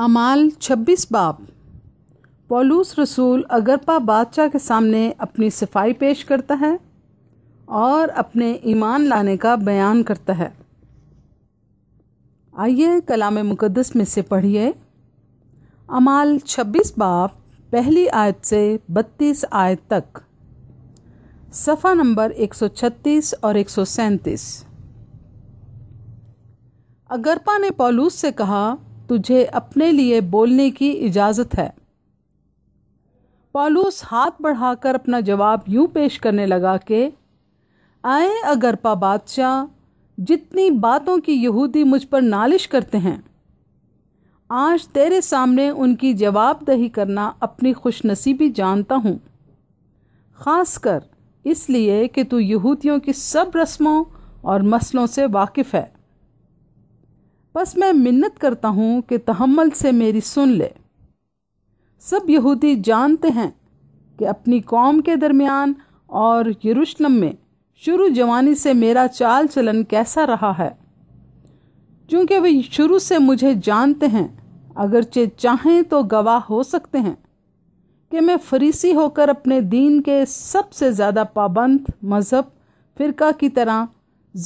अमाल छब्बीस बाब पौलूस रसूल अगरपा बादशाह के सामने अपनी सफाई पेश करता है और अपने ईमान लाने का बयान करता है आइए कलाम मुकदस में से पढ़िए अमाल छब्बीस बाब पहली आयत से बत्तीस आयत तक सफ़ा नंबर 136 और 137 अगरपा ने पौलूस से कहा तुझे अपने लिए बोलने की इजाज़त है पॉलूस हाथ बढ़ाकर अपना जवाब यूं पेश करने लगा कि आए अगरपा बादशाह जितनी बातों की यहूदी मुझ पर नालिश करते हैं आज तेरे सामने उनकी जवाबदही करना अपनी खुशनसीबी जानता हूँ ख़ासकर इसलिए कि तू यहूदियों की सब रस्मों और मसलों से वाकिफ़ है बस मैं मिन्नत करता हूँ कि तहमल से मेरी सुन ले सब यहूदी जानते हैं कि अपनी कौम के दरमियान और यरूशलम में शुरू जवानी से मेरा चाल चलन कैसा रहा है क्योंकि वे शुरू से मुझे जानते हैं अगरचे चाहें तो गवाह हो सकते हैं कि मैं फरीसी होकर अपने दीन के सबसे ज़्यादा पाबंद मज़हब फ़िरका की तरह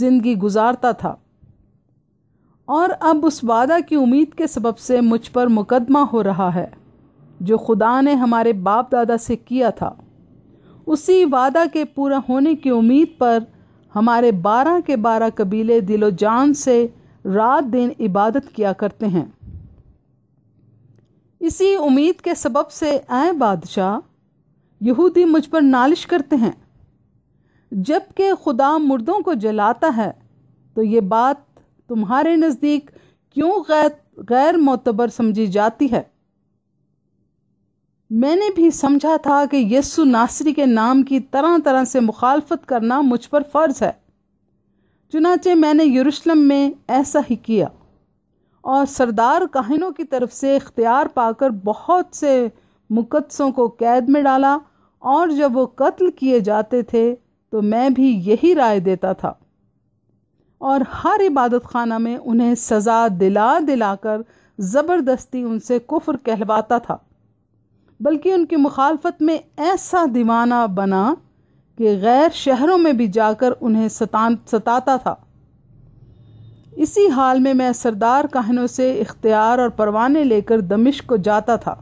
ज़िंदगी गुजारता था और अब उस वादा की उम्मीद के सबब से मुझ पर मुकदमा हो रहा है जो खुदा ने हमारे बाप दादा से किया था उसी वादा के पूरा होने की उम्मीद पर हमारे बारह के बारह कबीले दिलो जान से रात दिन इबादत किया करते हैं इसी उम्मीद के सबब से आए बादशाह यहूदी मुझ पर नालिश करते हैं जबकि खुदा मुर्दों को जलाता है तो ये बात तुम्हारे नज़दीक क्यों गैर गैर मोतबर समझी जाती है मैंने भी समझा था कि यस्सु नासरी के नाम की तरह तरह से मुखालफत करना मुझ पर फ़र्ज़ है चुनाचे मैंने यरूशलम में ऐसा ही किया और सरदार कहनों की तरफ से इख्तियार पाकर बहुत से मुकदसों को कैद में डाला और जब वो कत्ल किए जाते थे तो मैं भी यही राय देता था और हर इबादत खाना में उन्हें सज़ा दिला दिलाकर ज़बरदस्ती उनसे कुफ्र कहलवाता था बल्कि उनकी मुखालफत में ऐसा दीवाना बना कि गैर शहरों में भी जाकर उन्हें सतान सताता था इसी हाल में मैं सरदार कहनों से इख्तियार और परवाने लेकर दमिश को जाता था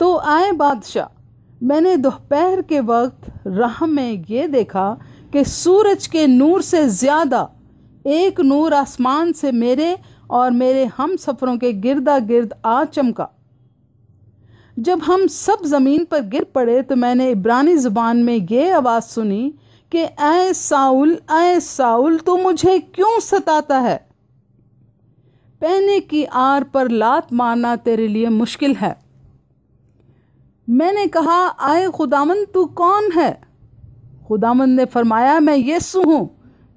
तो आए बादशाह मैंने दोपहर के वक्त राह में ये देखा कि सूरज के नूर से ज़्यादा एक नूर आसमान से मेरे और मेरे हम सफ़रों के गिरदा गिर्द आ चमका जब हम सब ज़मीन पर गिर पड़े तो मैंने इब्रानी ज़ुबान में यह आवाज़ सुनी कि ए साउल ए साउल तू मुझे क्यों सताता है पहने की आर पर लात मारना तेरे लिए मुश्किल है मैंने कहा आए खुदावन तू कौन है खुदामन ने फरमाया मैं यीशु हूँ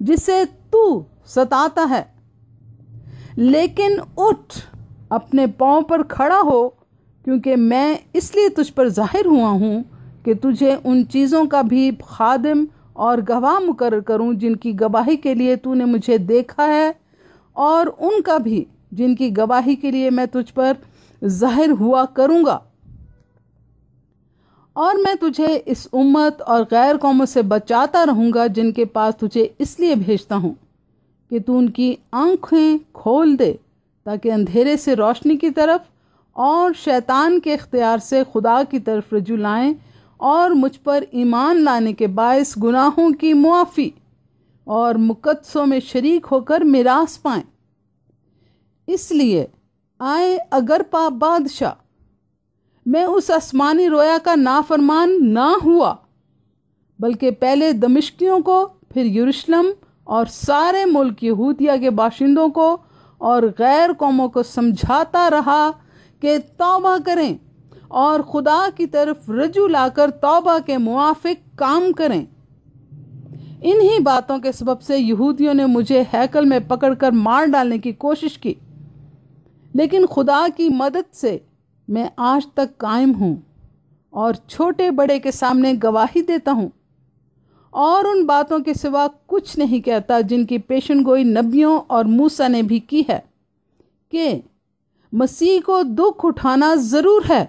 जिसे तू सताता है लेकिन उठ अपने पाँव पर खड़ा हो क्योंकि मैं इसलिए तुझ पर जाहिर हुआ हूँ कि तुझे उन चीज़ों का भी खादिम और गवाह मुकर करूँ जिनकी गवाही के लिए तूने मुझे देखा है और उनका भी जिनकी गवाही के लिए मैं तुझ पर जाहिर हुआ करूँगा और मैं तुझे इस उम्मत और गैर कौमों से बचाता रहूँगा जिनके पास तुझे इसलिए भेजता हूँ कि तू उनकी आँखें खोल दे ताकि अंधेरे से रोशनी की तरफ और शैतान के इख्तियार से खुदा की तरफ रजू लाएँ और मुझ पर ईमान लाने के बायस गुनाहों की मुआफ़ी और मुकदसों में शरीक होकर मिरास पाएँ इसलिए आए अगर पा बादशाह मैं उस आसमानी रोया का नाफरमान ना हुआ बल्कि पहले दमिश्कियों को फिर यरूशलम और सारे मुल्क यहूदिया के बाशिंदों को और गैर कौमों को समझाता रहा कि तौबा करें और खुदा की तरफ रजू लाकर तौबा के मुआफिक काम करें इन्हीं बातों के सबब से यहूदियों ने मुझे हैकल में पकड़कर मार डालने की कोशिश की लेकिन खुदा की मदद से मैं आज तक कायम हूँ और छोटे बड़े के सामने गवाही देता हूँ और उन बातों के सिवा कुछ नहीं कहता जिनकी पेशन गोई नबियों और मूसा ने भी की है कि मसीह को दुख उठाना ज़रूर है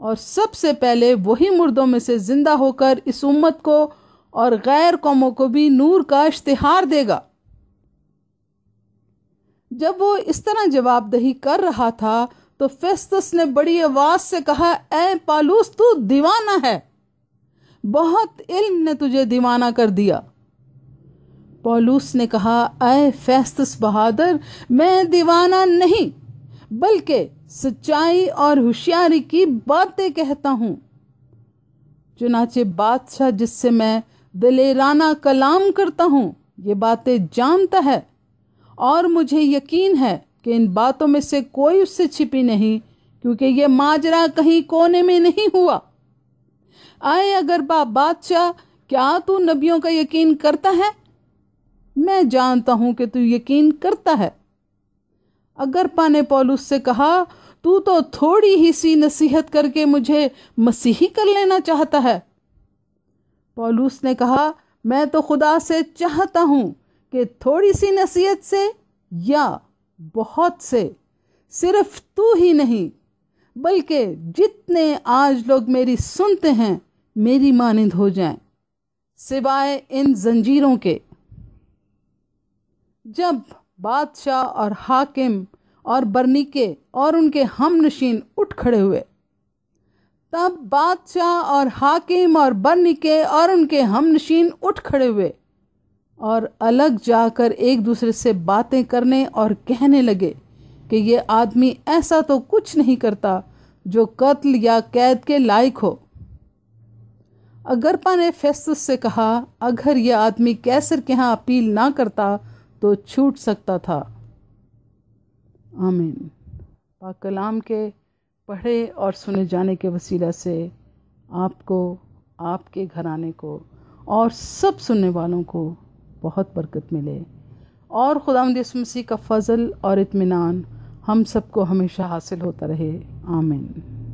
और सबसे पहले वही मुर्दों में से ज़िंदा होकर इस उम्मत को और गैर कौमों को भी नूर का इश्तहार देगा जब वो इस तरह जवाबदही कर रहा था तो फेस्तस ने बड़ी आवाज से कहा ए पालूस तू दीवाना है बहुत इल्म ने तुझे दीवाना कर दिया पालूस ने कहा ए फेस्तस बहादुर मैं दीवाना नहीं बल्कि सच्चाई और होशियारी की बातें कहता हूं चुनाचे बादशाह जिससे मैं दलेराना कलाम करता हूं ये बातें जानता है और मुझे यकीन है कि इन बातों में से कोई उससे छिपी नहीं क्योंकि ये माजरा कहीं कोने में नहीं हुआ आए अगर बाप बादशाह क्या तू नबियों का यकीन करता है मैं जानता हूं कि तू यकीन करता है अगर ने पोलूस से कहा तू तो थोड़ी ही सी नसीहत करके मुझे मसीही कर लेना चाहता है पोलूस ने कहा मैं तो खुदा से चाहता हूं कि थोड़ी सी नसीहत से या बहुत से सिर्फ तू ही नहीं बल्कि जितने आज लोग मेरी सुनते हैं मेरी मानिंद हो जाएं सिवाय इन जंजीरों के जब बादशाह और हाकिम और बर्निके और उनके हमनशीन उठ खड़े हुए तब बादशाह और हाकिम और बर्निके और उनके हमनशीन उठ खड़े हुए और अलग जाकर एक दूसरे से बातें करने और कहने लगे कि ये आदमी ऐसा तो कुछ नहीं करता जो कत्ल या कैद के लायक हो अगरपा ने फेस्तस से कहा अगर यह आदमी कैसर के यहाँ अपील ना करता तो छूट सकता था आमीन पा कलाम के पढ़े और सुने जाने के वसीला से आपको आपके घराने को और सब सुनने वालों को बहुत बरकत मिले और खुदा मसीह का फ़ज़ल और इतमान हम सबको हमेशा हासिल होता रहे आमिन